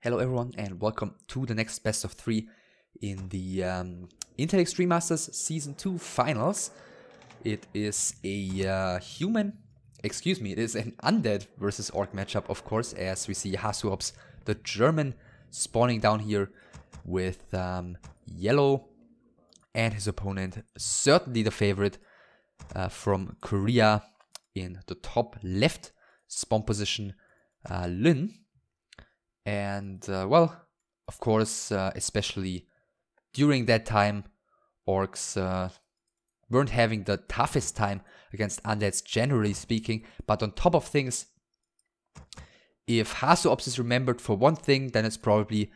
Hello everyone and welcome to the next best of three in the um, Intel Extreme Masters Season 2 Finals. It is a uh, human, excuse me, it is an undead versus orc matchup of course as we see Hasuops, the German, spawning down here with um, yellow and his opponent, certainly the favorite uh, from Korea in the top left spawn position, uh, Lin and uh, well, of course, uh, especially during that time, orcs uh, weren't having the toughest time against undeads, generally speaking. But on top of things, if Hasuops is remembered for one thing, then it's probably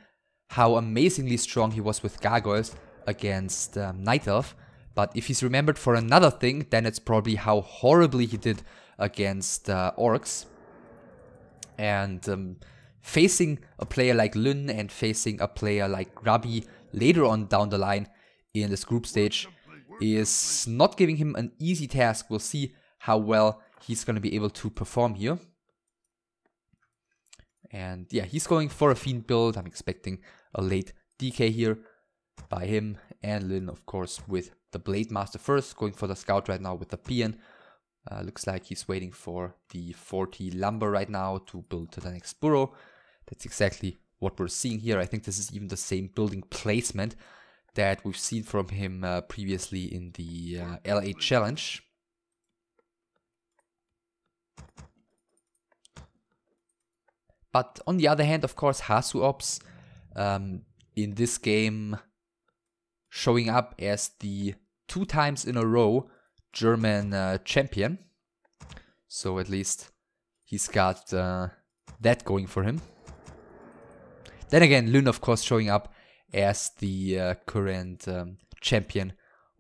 how amazingly strong he was with gargoyles against um, Night Elf. But if he's remembered for another thing, then it's probably how horribly he did against uh, orcs. And um, facing a player like Lin and facing a player like Rabi later on down the line in this group stage is not giving him an easy task. We'll see how well he's going to be able to perform here. And yeah, he's going for a Fiend build. I'm expecting a late DK here by him. And Lin, of course, with the Blade Master first, going for the Scout right now with the Pian. Uh, looks like he's waiting for the 40 Lumber right now to build to the next burrow. That's exactly what we're seeing here. I think this is even the same building placement that we've seen from him uh, previously in the uh, LA Challenge. But on the other hand, of course, Hasuops um, in this game showing up as the two times in a row German uh, champion. So at least he's got uh, that going for him. Then again, Lynn, of course, showing up as the uh, current um, champion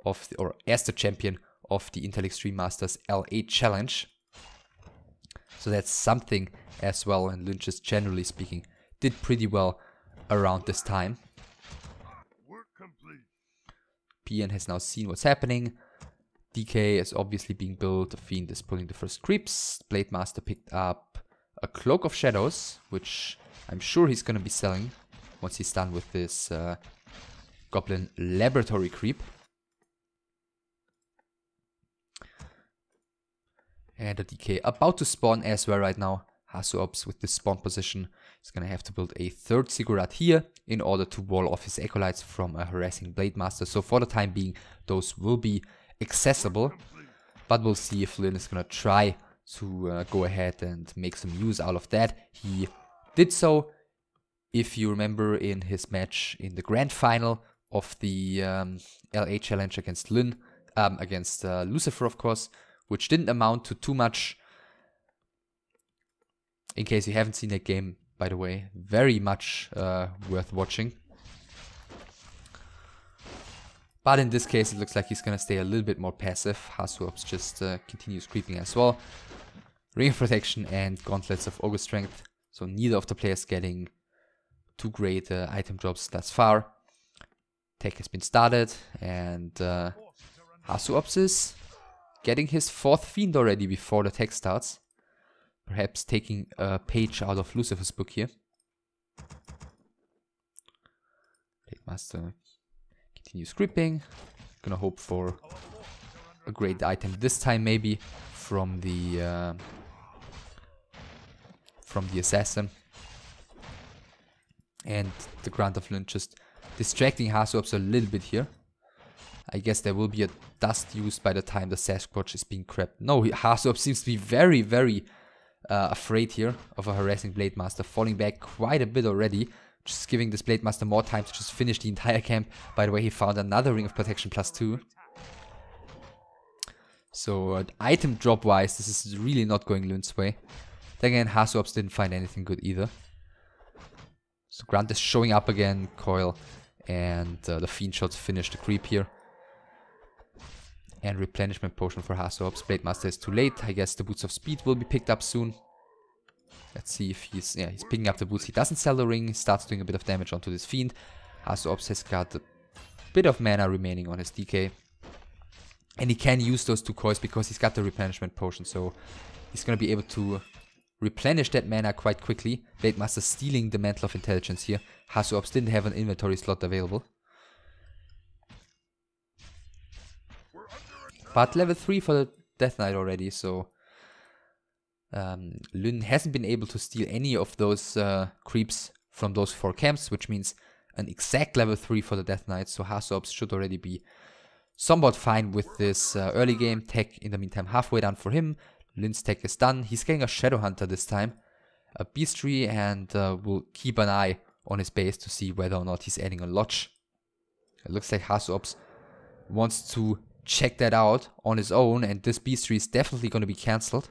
of, the, or as the champion of the Intel Extreme Masters L8 Challenge. So that's something as well, and Lynn just generally speaking did pretty well around this time. PN has now seen what's happening. DK is obviously being built. Fiend is pulling the first creeps. Blade Master picked up a Cloak of Shadows, which I'm sure he's gonna be selling once he's done with this uh, Goblin Laboratory creep. And a DK about to spawn as well right now. Ops with the spawn position he's gonna have to build a third Sigurat here in order to wall off his Acolytes from a harassing Blade Master. So for the time being, those will be accessible. But we'll see if Lin is gonna try to uh, go ahead and make some use out of that. He did so, if you remember, in his match in the grand final of the um, LA Challenge against Lin, um, against uh, Lucifer, of course, which didn't amount to too much. In case you haven't seen that game, by the way, very much uh, worth watching. But in this case, it looks like he's gonna stay a little bit more passive. Hasuops just uh, continues creeping as well. Ring of Protection and Gauntlets of Ogre Strength. So neither of the players getting too great uh, item drops thus far. Tech has been started and uh, Hasuopsis getting his fourth Fiend already before the tech starts. Perhaps taking a page out of Lucifer's book here. Plate Master continues gripping. Gonna hope for a great item this time maybe from the... Uh, from the assassin. And the grand of Lynch just distracting Hasuops a little bit here. I guess there will be a dust used by the time the Sasquatch is being crept. No, Hasuops seems to be very, very uh, afraid here of a harassing Blade Master, falling back quite a bit already. Just giving this Blade Master more time to just finish the entire camp. By the way, he found another Ring of Protection plus two. So uh, item drop wise, this is really not going Lynn's way. Then again, Hasuops didn't find anything good either. So Grant is showing up again, Coil and uh, the Fiend Shot finish the creep here. And replenishment potion for Hasuops. Blade Master is too late. I guess the Boots of Speed will be picked up soon. Let's see if he's yeah, he's picking up the boots. He doesn't sell the ring, starts doing a bit of damage onto this fiend. Hasuops has got a bit of mana remaining on his DK. And he can use those two coils because he's got the replenishment potion, so he's gonna be able to replenish that mana quite quickly. Blade Master stealing the Mantle of Intelligence here. Ops didn't have an inventory slot available. But level 3 for the Death Knight already, so... Um, hasn't been able to steal any of those uh, creeps from those four camps, which means an exact level 3 for the Death Knight, so Ops should already be somewhat fine with this uh, early game. Tech, in the meantime, halfway down for him. Lin's tech is done. He's getting a Shadow Hunter this time, a Tree, and uh, we'll keep an eye on his base to see whether or not he's adding a Lodge. It looks like Hasops wants to check that out on his own, and this Tree is definitely going to be cancelled.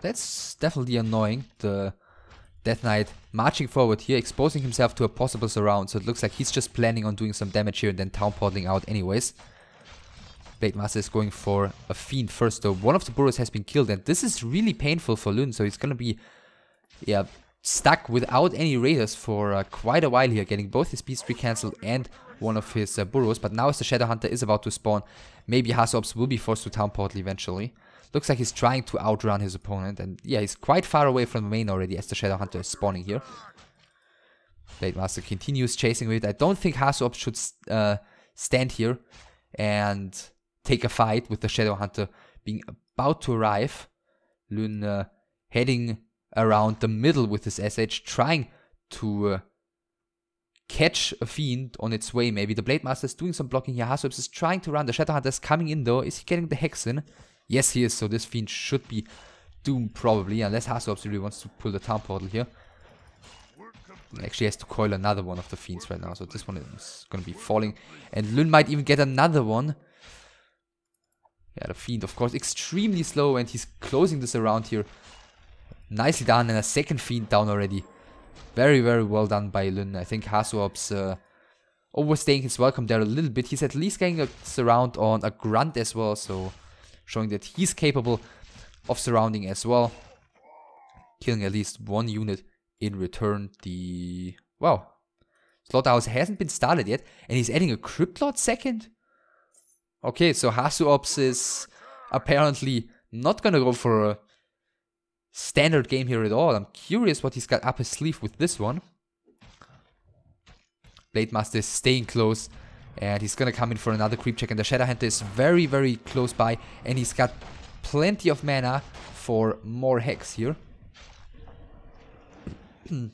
That's definitely annoying. The Death Knight marching forward here, exposing himself to a possible surround, so it looks like he's just planning on doing some damage here and then town portaling out anyways. Blade Master is going for a Fiend first though. One of the Burrows has been killed and this is really painful for Lun, so he's gonna be yeah, stuck without any raiders for uh, quite a while here, getting both his Beast Tree cancelled and one of his uh, Burrows. But now as the Shadow Hunter is about to spawn, maybe Hasops will be forced to Town Portal eventually. Looks like he's trying to outrun his opponent and yeah, he's quite far away from the main already as the Shadow Hunter is spawning here. Blade Master continues chasing with it. I don't think Hasops should uh, stand here and take a fight with the Shadow Hunter being about to arrive. Lun uh, heading around the middle with his SH, trying to uh, catch a fiend on its way, maybe. The Blade Master is doing some blocking here. Hasups is trying to run. The Shadow Hunter is coming in, though. Is he getting the Hex in? Yes, he is. So this fiend should be doomed, probably, unless Hasups really wants to pull the Town Portal here. Actually has to coil another one of the fiends right now, so this one is gonna be falling. And Lun might even get another one. Yeah, the Fiend, of course, extremely slow, and he's closing this around here. Nicely done, and a second Fiend down already. Very, very well done by Lin. I think Hasuop's uh, overstaying his welcome there a little bit. He's at least getting a surround on a grunt as well, so showing that he's capable of surrounding as well. Killing at least one unit in return. The... Wow. Slaughterhouse hasn't been started yet, and he's adding a Cryptlord second? Okay, so Hasuops is apparently not gonna go for a standard game here at all. I'm curious what he's got up his sleeve with this one. Blade Master is staying close. And he's gonna come in for another creep check. And the Shadow Hunter is very, very close by. And he's got plenty of mana for more hex here. and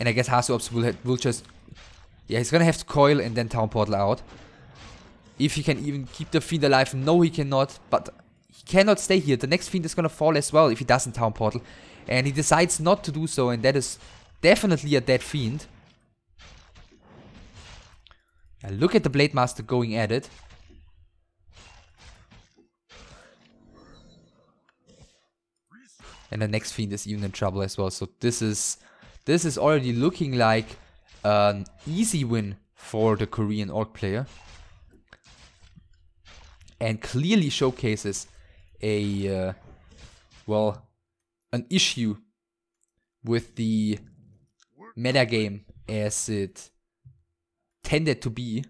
I guess Hasuops will, will just... Yeah, he's gonna have to coil and then Town Portal out. If he can even keep the Fiend alive. No, he cannot. But he cannot stay here. The next Fiend is going to fall as well if he doesn't Town Portal. And he decides not to do so. And that is definitely a dead Fiend. Now look at the Blade Master going at it. And the next Fiend is even in trouble as well. So this is this is already looking like an easy win for the Korean Orc player and clearly showcases a, uh, well, an issue with the metagame as it tended to be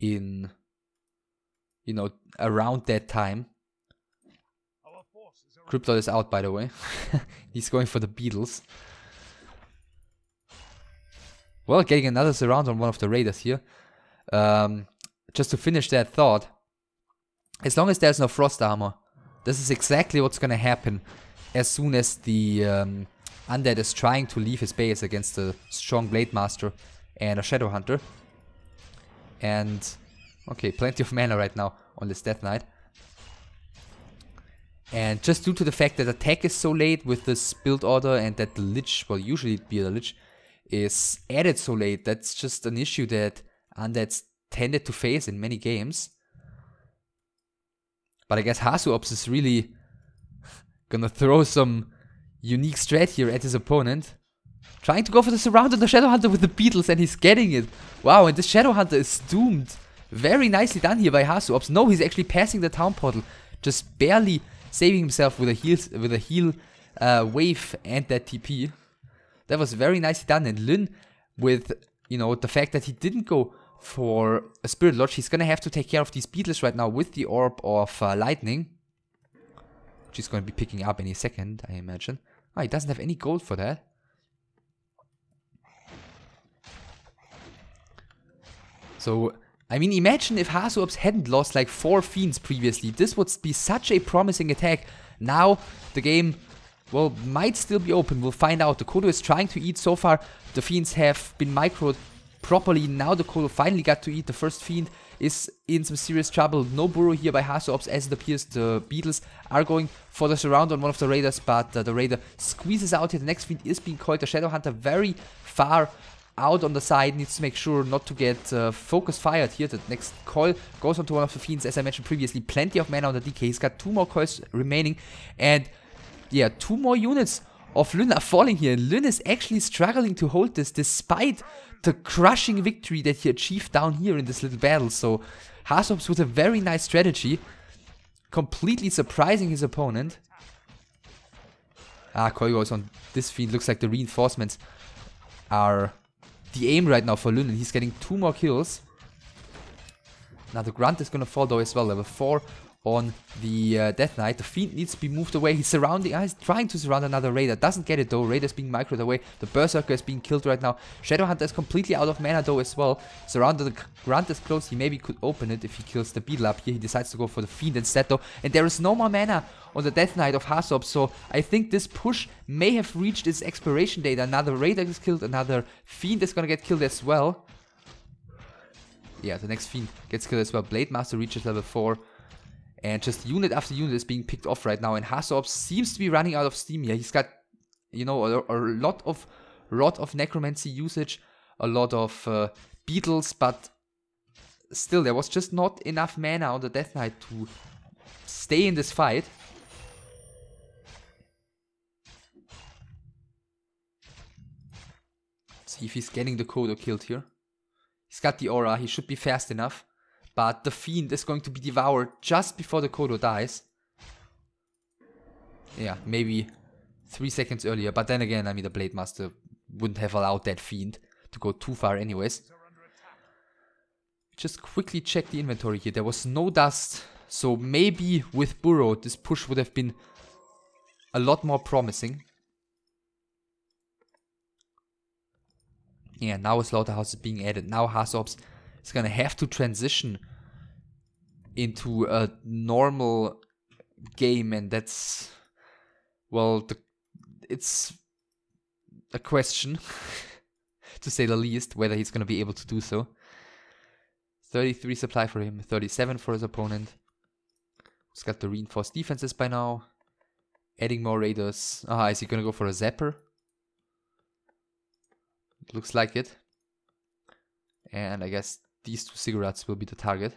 in, you know, around that time. Crypto is out, by the way. He's going for the Beatles. Well, getting another surround on one of the raiders here. Um, just to finish that thought, as long as there's no frost armor, this is exactly what's gonna happen as soon as the um, undead is trying to leave his base against a strong blade master and a shadow hunter. And okay, plenty of mana right now on this death knight. And just due to the fact that attack is so late with this build order and that the Lich, well usually it'd be the Lich, is added so late, that's just an issue that undeads tended to face in many games. But I guess Hasuops is really gonna throw some unique strat here at his opponent. Trying to go for the surround on the Shadow Hunter with the Beetles and he's getting it. Wow, and the Shadow Hunter is doomed. Very nicely done here by Hasuops. No, he's actually passing the Town Portal. Just barely saving himself with a heal, with a heal uh, wave and that TP. That was very nicely done. And Lin, with you know the fact that he didn't go for a Spirit Lodge. He's gonna have to take care of these beetles right now with the Orb of uh, Lightning. Which he's gonna be picking up any second, I imagine. Oh, he doesn't have any gold for that. So, I mean, imagine if Hasuops hadn't lost like 4 Fiends previously. This would be such a promising attack. Now, the game, well, might still be open. We'll find out. The Kodo is trying to eat so far. The Fiends have been microed properly. Now the call finally got to eat. The first Fiend is in some serious trouble. No burrow here by Hasops as it appears the Beetles are going for the surround on one of the Raiders, but uh, the Raider squeezes out here. The next Fiend is being called The Shadow Hunter very far out on the side, needs to make sure not to get uh, focus fired here. The next coil goes onto one of the Fiends, as I mentioned previously. Plenty of mana on the DK. He's got two more coils remaining, and yeah, two more units of Luna falling here. Luna is actually struggling to hold this despite the crushing victory that he achieved down here in this little battle. So Hasops with a very nice strategy, completely surprising his opponent. Ah, Koigo is on this field. Looks like the reinforcements are the aim right now for And He's getting two more kills. Now the Grunt is gonna fall though as well. Level 4 on the uh, Death Knight. The Fiend needs to be moved away. He's surrounding, uh, he's trying to surround another Raider. Doesn't get it though. Raider's being microed away. The Berserker is being killed right now. Shadowhunter is completely out of mana though as well. Surrounded, the Grunt is close. He maybe could open it if he kills the Beetle up here. He decides to go for the Fiend instead though. And there is no more mana on the Death Knight of Hasop. So I think this push may have reached its expiration date. Another Raider is killed. Another Fiend is gonna get killed as well. Yeah, the next Fiend gets killed as well. Blade Master reaches level 4. And just unit after unit is being picked off right now. And Hasop seems to be running out of steam here. He's got, you know, a, a lot of lot of necromancy usage, a lot of uh, beetles, but still there was just not enough mana on the Death Knight to stay in this fight. see if he's getting the Kodo killed here. He's got the aura, he should be fast enough but the Fiend is going to be devoured just before the Kodo dies. Yeah, maybe three seconds earlier, but then again, I mean, the Blade Master wouldn't have allowed that Fiend to go too far anyways. Just quickly check the inventory here. There was no dust, so maybe with Burrow, this push would have been a lot more promising. Yeah, now a slaughterhouse is being added. Now Hasops it's gonna have to transition into a normal game, and that's well, the, it's a question to say the least whether he's gonna be able to do so. 33 supply for him, 37 for his opponent. He's got the reinforced defenses by now. Adding more raiders. Ah, is he gonna go for a zapper? looks like it. And I guess these two cigarettes will be the target.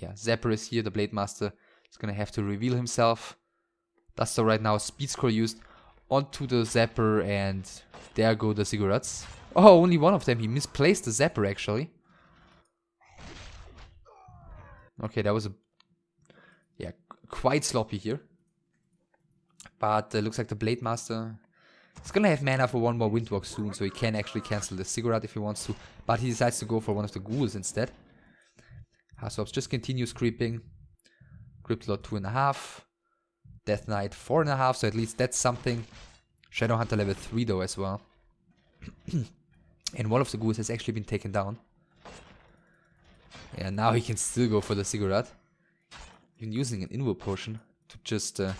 Yeah, Zapper is here, the Blade Master. He's gonna have to reveal himself. Duster right now, speed score used onto the Zapper and there go the cigarettes. Oh, only one of them. He misplaced the Zapper actually. Okay, that was a... Yeah, quite sloppy here. But uh, looks like the Blade Master He's gonna have mana for one more Windwalk soon, so he can actually cancel the cigarette if he wants to, but he decides to go for one of the ghouls instead. Hasops just continues creeping. Cryptlord two and a half. Death Knight four and a half, so at least that's something. Shadowhunter level three though as well. and one of the ghouls has actually been taken down. Yeah, now he can still go for the cigarette. Even using an inward potion to just uh,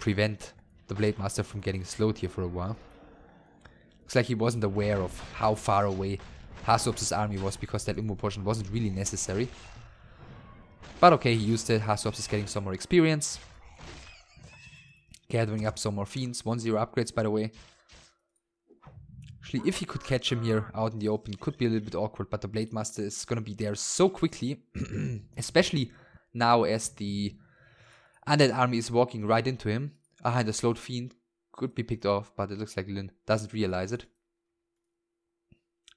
prevent the Blade Master from getting slowed here for a while. Looks like he wasn't aware of how far away Hasops' army was because that Umbo potion wasn't really necessary. But okay, he used it. Hasops is getting some more experience. Gathering up some more fiends. 1-0 upgrades, by the way. Actually, if he could catch him here out in the open, could be a little bit awkward, but the Blade Master is going to be there so quickly. especially now as the undead army is walking right into him. Ah, the slowed fiend could be picked off, but it looks like Lin doesn't realize it.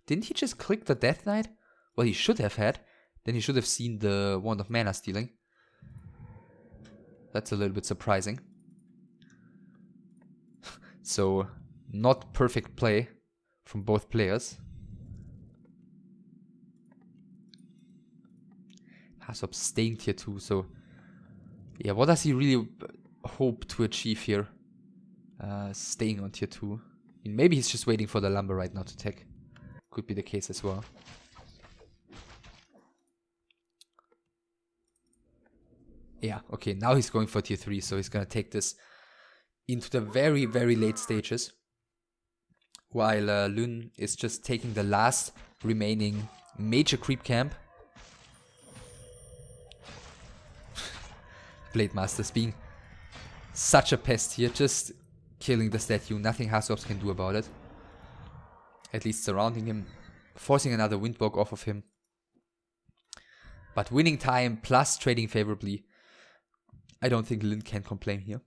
Didn't he just click the Death Knight? Well, he should have had. Then he should have seen the Wand of Mana stealing. That's a little bit surprising. so, not perfect play from both players. Has ah, abstained here too, so... Yeah, what does he really hope to achieve here? Uh, staying on tier 2. I mean, maybe he's just waiting for the lumber right now to tech. Could be the case as well. Yeah, okay, now he's going for tier 3, so he's gonna take this into the very, very late stages. While uh, Lun is just taking the last remaining major creep camp. Blade Masters being such a pest here, just killing the statue, nothing Hasorps can do about it. At least surrounding him, forcing another Windbog off of him. But winning time plus trading favorably, I don't think Lin can complain here.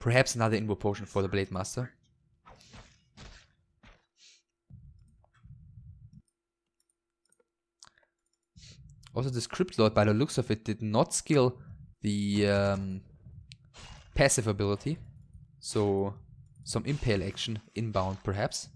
Perhaps another Invo Potion for the Blade Master. Also, the Crypt Lord, by the looks of it, did not skill the um, passive ability. So some impale action inbound perhaps.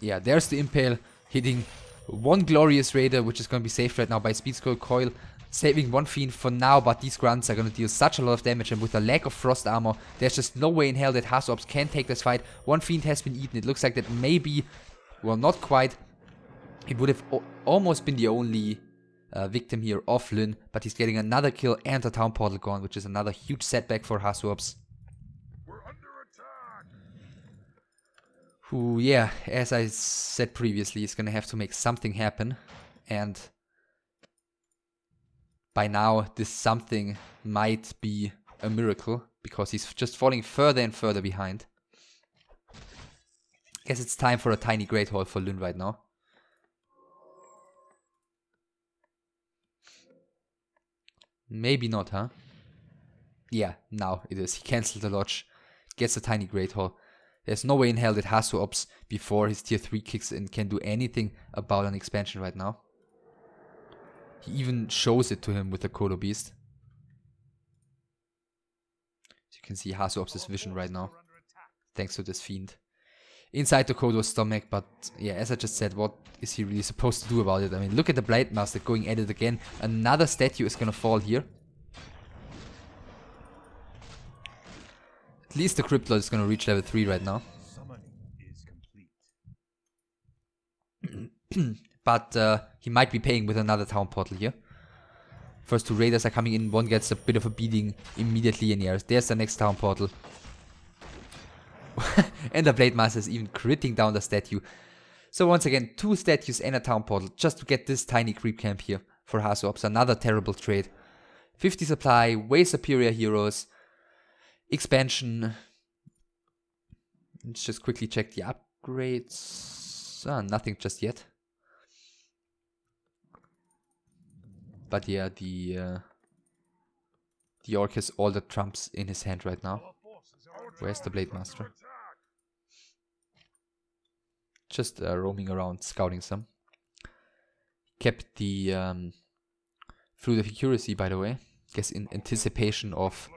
Yeah, there's the impale hitting one glorious raider which is going to be saved right now by speed scroll coil saving one fiend for now, but these grunts are gonna deal such a lot of damage, and with the lack of frost armor, there's just no way in hell that Hasops can take this fight. One fiend has been eaten, it looks like that maybe, well not quite, it would have almost been the only uh, victim here, Offlin, but he's getting another kill and a town portal gone, which is another huge setback for Haswabs. Who, yeah, as I said previously, is gonna have to make something happen, and by now this something might be a miracle because he's just falling further and further behind. Guess it's time for a tiny great hall for Lun right now. Maybe not, huh? Yeah, now it is. He cancels the lodge, gets a tiny great hall. There's no way in hell that Hasu Ops before his tier 3 kicks in can do anything about an expansion right now. He even shows it to him with the Kodo Beast. As you can see Hasu ops' vision right now, thanks to this fiend. Inside the code was stomach, but yeah, as I just said, what is he really supposed to do about it? I mean, look at the Blade Master going at it again. Another statue is gonna fall here. At least the Cryptlord is gonna reach level 3 right now. but uh, he might be paying with another town portal here. First two raiders are coming in, one gets a bit of a beating immediately in the air. There's the next town portal. and the Blade Master is even critting down the statue. So once again, two statues and a town portal just to get this tiny creep camp here for Hasops, another terrible trade. 50 supply, way superior heroes, expansion. Let's just quickly check the upgrades. Ah, nothing just yet. But yeah, the uh, the orc has all the trumps in his hand right now. Where's the Blade Master? Just uh, roaming around, scouting some. Kept the um, Fruit of Accuracy, by the way. Guess in anticipation of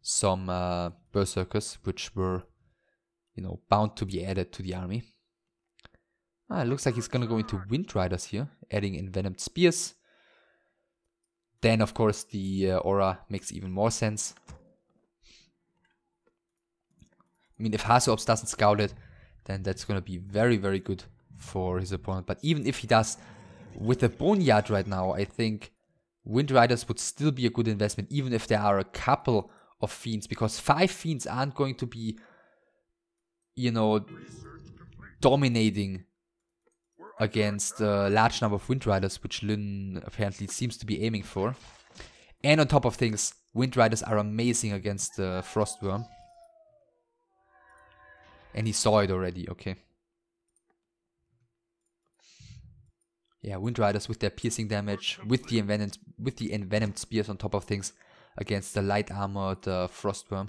some uh, Berserkers, which were, you know, bound to be added to the army. Ah, looks like he's gonna go into Wind Riders here, adding Envenomed Spears. Then, of course, the uh, aura makes even more sense. I mean, if Haseops doesn't scout it, then that's going to be very, very good for his opponent. But even if he does, with the Boneyard right now, I think Wind Riders would still be a good investment, even if there are a couple of Fiends, because five Fiends aren't going to be, you know, dominating against a large number of Wind Riders, which Lin apparently seems to be aiming for. And on top of things, Wind Riders are amazing against the uh, Frostworm. And he saw it already, okay. Yeah, Wind Riders with their piercing damage, with the envenomed with the envenomed spears on top of things against the light armored uh, Frostworm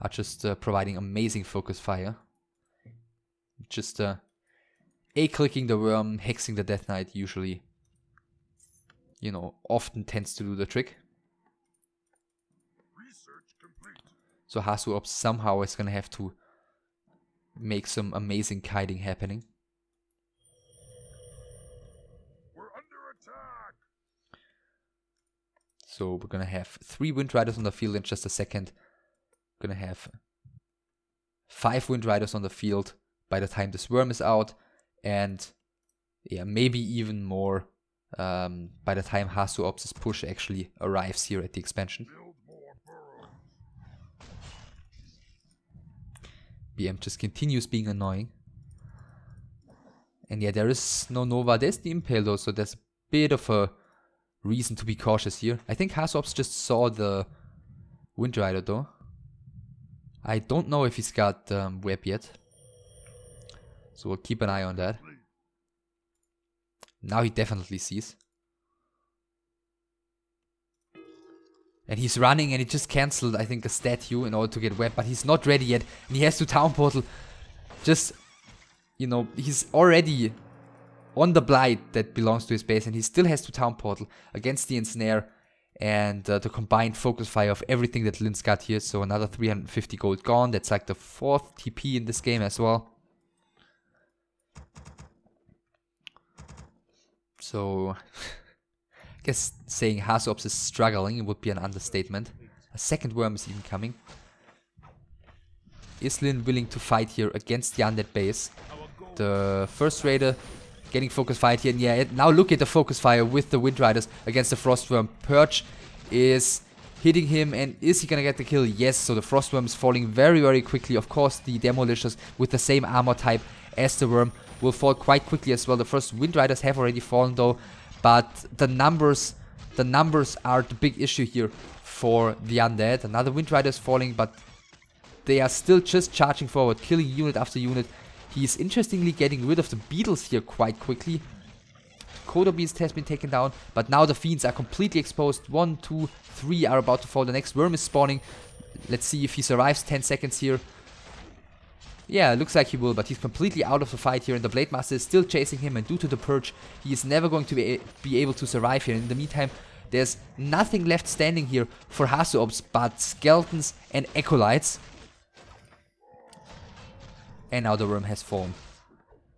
are just uh, providing amazing focus fire. Just uh, a-clicking the worm, hexing the Death Knight usually, you know, often tends to do the trick. So Hasu somehow is gonna have to make some amazing kiting happening. We're under attack. So we're gonna have three wind riders on the field in just a second. We're gonna have five wind riders on the field by the time this worm is out, and yeah, maybe even more um, by the time Hasu push actually arrives here at the expansion. BM just continues being annoying. And yeah, there is no Nova. There's the Impale though, so there's a bit of a reason to be cautious here. I think Hasops just saw the Wind Rider though. I don't know if he's got um, Web yet. So we'll keep an eye on that. Now he definitely sees. And he's running and he just cancelled, I think, a statue in order to get web, but he's not ready yet. And he has to town portal. Just, you know, he's already on the blight that belongs to his base and he still has to town portal against the ensnare and uh, the combined focus fire of everything that Linz got here. So another 350 gold gone. That's like the fourth TP in this game as well. So I guess saying Hasops is struggling would be an understatement. A second worm is even coming. Is Lin willing to fight here against the undead base. The first raider getting focus fired here. And yeah, it, now look at the focus fire with the Wind Riders against the Frostworm. Perch is hitting him and is he gonna get the kill? Yes, so the Frostworm is falling very, very quickly. Of course, the Demolishers with the same armor type as the Worm will fall quite quickly as well. The first Wind Riders have already fallen though. But the numbers, the numbers are the big issue here for the undead. Another Wind Rider is falling, but they are still just charging forward, killing unit after unit. He is interestingly getting rid of the beetles here quite quickly. Kodo Beast has been taken down, but now the Fiends are completely exposed. One, two, three are about to fall. The next Worm is spawning. Let's see if he survives 10 seconds here. Yeah, looks like he will, but he's completely out of the fight here and the Blade Master is still chasing him and due to the Purge, he is never going to be, be able to survive here. In the meantime, there's nothing left standing here for Hasuops but Skeletons and Echolites. And now the Worm has fallen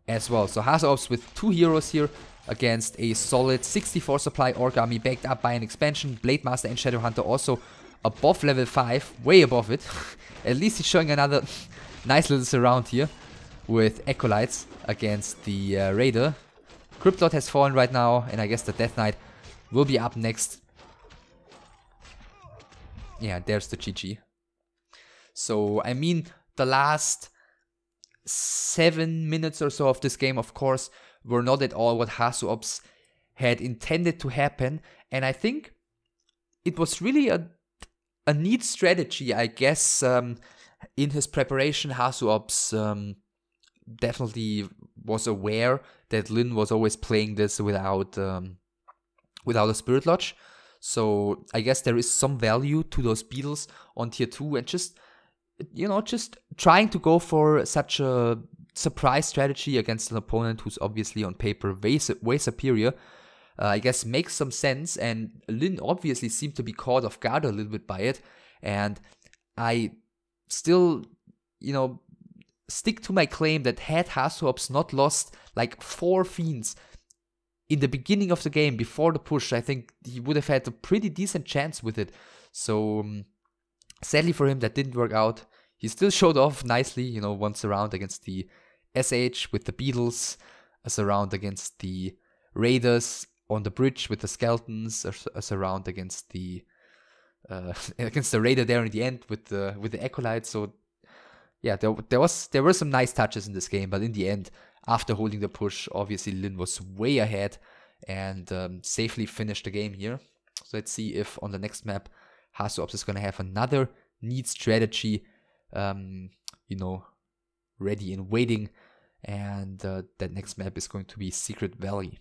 as well. So Hasuops with two heroes here against a solid 64 supply Orc army backed up by an expansion. Blade Master and Shadow Hunter also above level 5, way above it. At least he's showing another Nice little surround here with Ecolites against the uh, Raider. Cryptlot has fallen right now, and I guess the Death Knight will be up next. Yeah, there's the GG. So, I mean, the last seven minutes or so of this game, of course, were not at all what Hasuops had intended to happen. And I think it was really a, a neat strategy, I guess, um, in his preparation, Hasuops um, definitely was aware that Lin was always playing this without um, without a Spirit Lodge. So I guess there is some value to those beetles on tier two, and just you know, just trying to go for such a surprise strategy against an opponent who's obviously on paper way, way superior. Uh, I guess makes some sense, and Lin obviously seemed to be caught off guard a little bit by it. And I still, you know, stick to my claim that had Hasshops not lost like four fiends in the beginning of the game before the push, I think he would have had a pretty decent chance with it. So um, sadly for him, that didn't work out. He still showed off nicely, you know, once around against the SH with the Beatles, a around against the Raiders on the bridge with the Skeletons, a, around against the uh, against the Raider there in the end with the with the acolyte. So yeah, there there was there were some nice touches in this game, but in the end, after holding the push, obviously Lin was way ahead and um, safely finished the game here. So let's see if on the next map Hasu Ops is gonna have another neat strategy, um, you know, ready and waiting. And uh, that next map is going to be Secret Valley.